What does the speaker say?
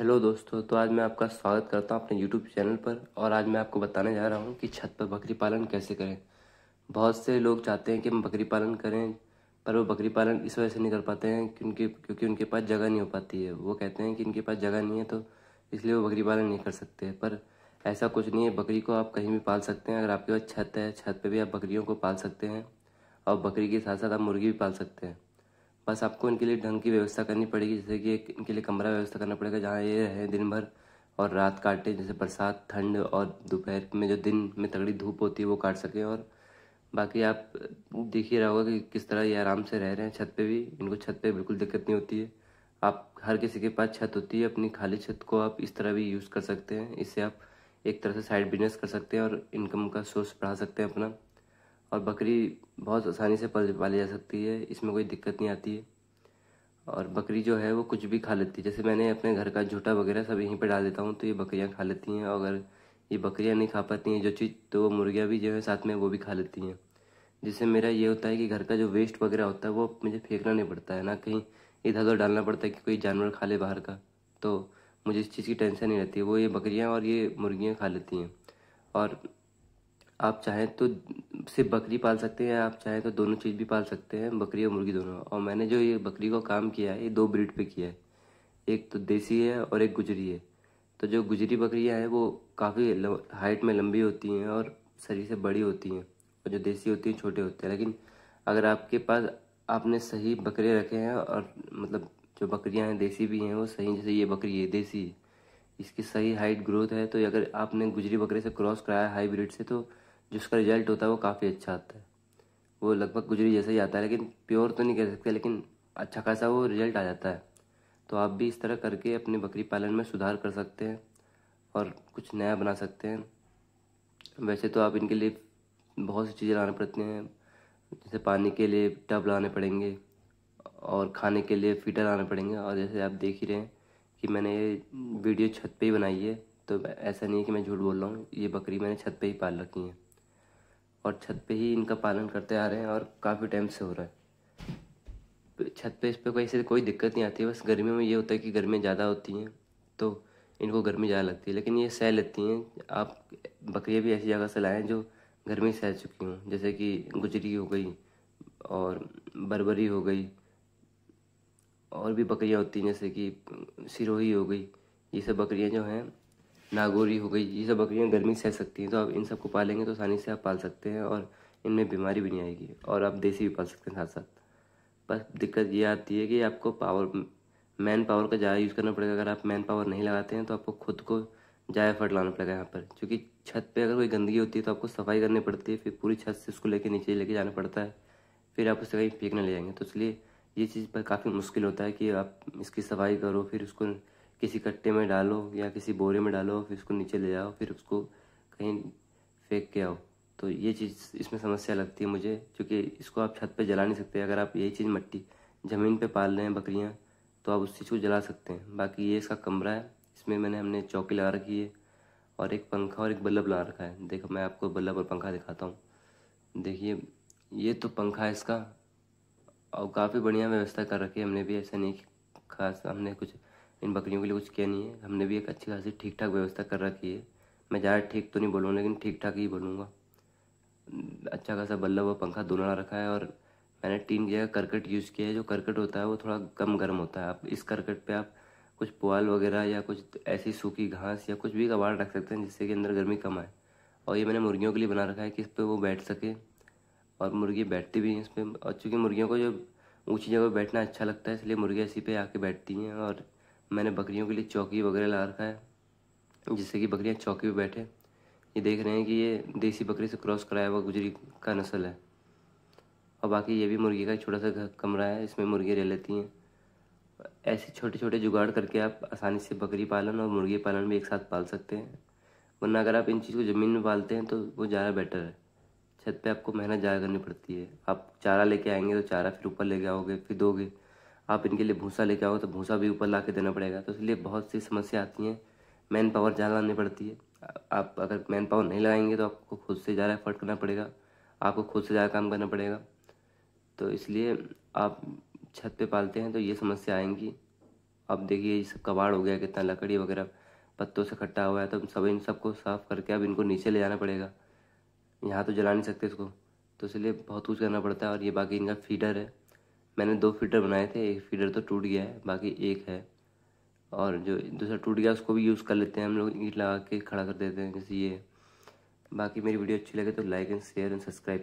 hello दोस्तों तो आज मैं आपका स्वागत करता हूँ अपने यूट्यूब चैनल पर और आज मैं आपको बताने जा रहा हूँ कि छत पर बकरी पालन कैसे करें बहुत से लोग चाहते हैं कि हम बकरी पालन करें पर वो बकरी पालन इस वजह से नहीं कर पाते हैं क्योंकि क्योंकि उनके पास जगह नहीं हो पाती है वो कहते हैं कि इनके पास जगह नहीं है तो इसलिए वो बकरी पालन नहीं कर सकते पर ऐसा कुछ नहीं है बकरी को आप कहीं भी पाल सकते हैं अगर आपके पास छत है छत पर भी आप बकरियों को पाल सकते हैं और बकरी के साथ साथ आप मुर्गी भी पाल सकते हैं बस आपको इनके लिए ढंग की व्यवस्था करनी पड़ेगी जैसे कि एक इनके लिए कमरा व्यवस्था करना पड़ेगा जहाँ ये रहे दिन भर और रात काटे जैसे बरसात ठंड और दोपहर में जो दिन में तगड़ी धूप होती है वो काट सकें और बाकी आप देख ही रहा होगा कि किस तरह ये आराम से रह रहे हैं छत पे भी इनको छत पे बिल्कुल दिक्कत नहीं होती है आप हर किसी के पास छत होती है अपनी खाली छत को आप इस तरह भी यूज़ कर सकते हैं इससे आप एक तरह से साइड बिजनेस कर सकते हैं और इनकम का सोर्स बढ़ा सकते हैं अपना और बकरी बहुत आसानी से पल पाली जा सकती है इसमें कोई दिक्कत नहीं आती है और बकरी जो है वो कुछ भी खा लेती है जैसे मैंने अपने घर का झूठा वगैरह सब यहीं पे डाल देता हूँ तो ये बकरियाँ खा लेती हैं और अगर ये बकरियाँ नहीं खा पाती हैं जो चीज़ तो वो मुर्गियाँ भी जो है साथ में वो भी खा लेती हैं जिससे मेरा ये होता है कि घर का जो वेस्ट वगैरह होता है वो मुझे फेंकना नहीं पड़ता है ना कहीं इधर उधर डालना पड़ता है कि कोई जानवर खा ले बाहर का तो मुझे इस चीज़ की टेंशन नहीं रहती वो ये बकरियाँ और ये मुर्गियाँ खा लेती हैं और आप चाहें तो सिर्फ बकरी पाल सकते हैं आप चाहें तो दोनों चीज़ भी पाल सकते हैं बकरी और मुर्गी दोनों और मैंने जो ये बकरी का काम किया है ये दो ब्रीड पे किया है एक तो देसी है और एक गुजरी है तो जो गुजरी बकरियाँ हैं वो काफ़ी हाइट में लंबी होती हैं और शरीर से बड़ी होती हैं और जो देसी होती हैं छोटे होते हैं लेकिन अगर आपके पास आपने सही बकरे रखे हैं और मतलब जो बकरियाँ हैं देसी भी हैं वो सही जैसे ये बकरी है देसी इसकी सही हाइट ग्रोथ है तो अगर आपने गुजरी बकरे से क्रॉस कराया हाईब्रिड से तो जिसका रिजल्ट होता है वो काफ़ी अच्छा आता है वो लगभग गुजरी जैसा ही आता है लेकिन प्योर तो नहीं कह सकते लेकिन अच्छा खासा वो रिजल्ट आ जाता है तो आप भी इस तरह करके अपने बकरी पालन में सुधार कर सकते हैं और कुछ नया बना सकते हैं वैसे तो आप इनके लिए बहुत सी चीज़ें लाने पड़ती हैं जैसे पानी के लिए टब लाने पड़ेंगे और खाने के लिए फीटर लाने पड़ेंगे और जैसे आप देख ही रहे हैं कि मैंने ये वीडियो छत पे ही बनाई है तो ऐसा नहीं है कि मैं झूठ बोल रहा हूँ ये बकरी मैंने छत पे ही पाल रखी है और छत पे ही इनका पालन करते आ रहे हैं और काफ़ी टाइम से हो रहा है छत पे इस पर कोई ऐसे कोई दिक्कत नहीं आती है बस गर्मियों में ये होता है कि गर्मियाँ ज़्यादा होती हैं तो इनको गर्मी ज़्यादा लगती है लेकिन ये सह लेती हैं आप बकरियाँ भी ऐसी जगह से लाएँ जो गर्मी सह चुकी हों जैसे कि गुजरी हो गई और बरबरी हो गई और भी बकरियाँ होती हैं जैसे कि सिरोही हो गई ये सब बकरियाँ जो हैं नागोरी हो गई ये सब बकरियाँ गर्मी सह सकती हैं तो आप इन सबको पालेंगे तो आसानी से आप पाल सकते हैं और इनमें बीमारी भी नहीं आएगी और आप देसी भी पाल सकते हैं साथ साथ बस दिक्कत ये आती है कि आपको पावर मैन पावर का ज़्यादा यूज़ करना पड़ेगा अगर आप मैन पावर नहीं लगाते हैं तो आपको खुद को ज़्यादा एफर्ट लाना पड़ेगा यहाँ पर क्योंकि छत पे अगर कोई गंदगी होती है तो आपको सफाई करनी पड़ती है फिर पूरी छत से उसको लेके नीचे लेके जाना पड़ता है फिर आप उसे कहीं फेंकने ले जाएंगे तो इसलिए ये चीज़ पर काफ़ी मुश्किल होता है कि आप इसकी सफाई करो फिर उसको किसी कट्टे में डालो या किसी बोरे में डालो फिर उसको नीचे ले जाओ फिर उसको कहीं फेंक के आओ तो ये चीज़ इसमें समस्या लगती है मुझे क्योंकि इसको आप छत पे जला नहीं सकते अगर आप यही चीज़ मिट्टी ज़मीन पे पाल रहे हैं बकरियाँ तो आप उस चीज़ को जला सकते हैं बाकी ये इसका कमरा है इसमें मैंने हमने चौकी लगा रखी है और एक पंखा और एक बल्लब लगा रखा है देखो मैं आपको बल्लब और पंखा दिखाता हूँ देखिए ये तो पंखा है इसका और काफ़ी बढ़िया व्यवस्था कर रखी है हमने भी ऐसा नहीं खास हमने कुछ इन बकरियों के लिए कुछ किया नहीं है हमने भी एक अच्छी खासी ठीक ठाक व्यवस्था कर रखी है मैं ज़्यादा ठीक तो नहीं बोलूँगा लेकिन ठीक ठाक ही बोलूँगा अच्छा खासा बल्ला व पंखा दोनों रखा है और मैंने तीन की जगह करकट यूज़ किया है जो करकट होता है वो थोड़ा कम गर्म होता है आप इस करकट पर आप कुछ पुआल वगैरह या कुछ ऐसी सूखी घास या कुछ भी कबाड़ रख सकते हैं जिससे कि अंदर गर्मी कम आए और ये मैंने मुर्गियों के लिए बना रखा है कि इस पर वो बैठ सके और मुर्गी बैठती भी हैं इस पर और चूँकि मुर्गियों को जो ऊँची जगह बैठना अच्छा लगता है इसलिए मुर्गियाँ इसी पे आके बैठती हैं और मैंने बकरियों के लिए चौकी वगैरह ला रखा है जिससे कि बकरियाँ चौकी पर बैठे ये देख रहे हैं कि ये देसी बकरी से क्रॉस कराया हुआ गुजरी का नस्ल है और बाकी ये भी मुर्गी का छोटा सा कमरा है इसमें मुर्गी रह लेती हैं ऐसे छोटे छोटे जुगाड़ करके आप आसानी से बकरी पालन और मुर्गी पालन भी एक साथ पाल सकते हैं वरना अगर आप इन चीज़ को ज़मीन में पालते हैं तो वो ज़्यादा बेटर है छत पे आपको मेहनत ज़्यादा करनी पड़ती है आप चारा लेके आएंगे तो चारा फिर ऊपर लेके आओगे फिर दोगे आप इनके लिए भूसा लेके आओ तो भूसा भी ऊपर ला के देना पड़ेगा तो इसलिए बहुत सी समस्या आती हैं मैन पावर ज़्यादा लानी पड़ती है आप अगर मैन पावर नहीं लगाएंगे तो आपको खुद से ज़्यादा एफर्ट करना पड़ेगा आपको खुद से ज़्यादा काम करना पड़ेगा तो इसलिए आप छत पे पालते हैं तो ये समस्या आएंगी अब देखिए ये सब कबाड़ हो गया कितना लकड़ी वगैरह पत्तों से इकट्ठा हुआ है तो सब इन सबको साफ़ करके अब इनको नीचे ले जाना पड़ेगा यहाँ तो जला नहीं सकते इसको तो इसलिए बहुत कुछ करना पड़ता है और ये बाकी इनका फीडर है मैंने दो फीडर बनाए थे एक फीडर तो टूट गया है बाकी एक है और जो दूसरा टूट गया उसको भी यूज़ कर लेते हैं हम लोग ईट लगा के खड़ा कर देते हैं जैसे ये बाकी मेरी वीडियो अच्छी लगे तो like and share and subscribe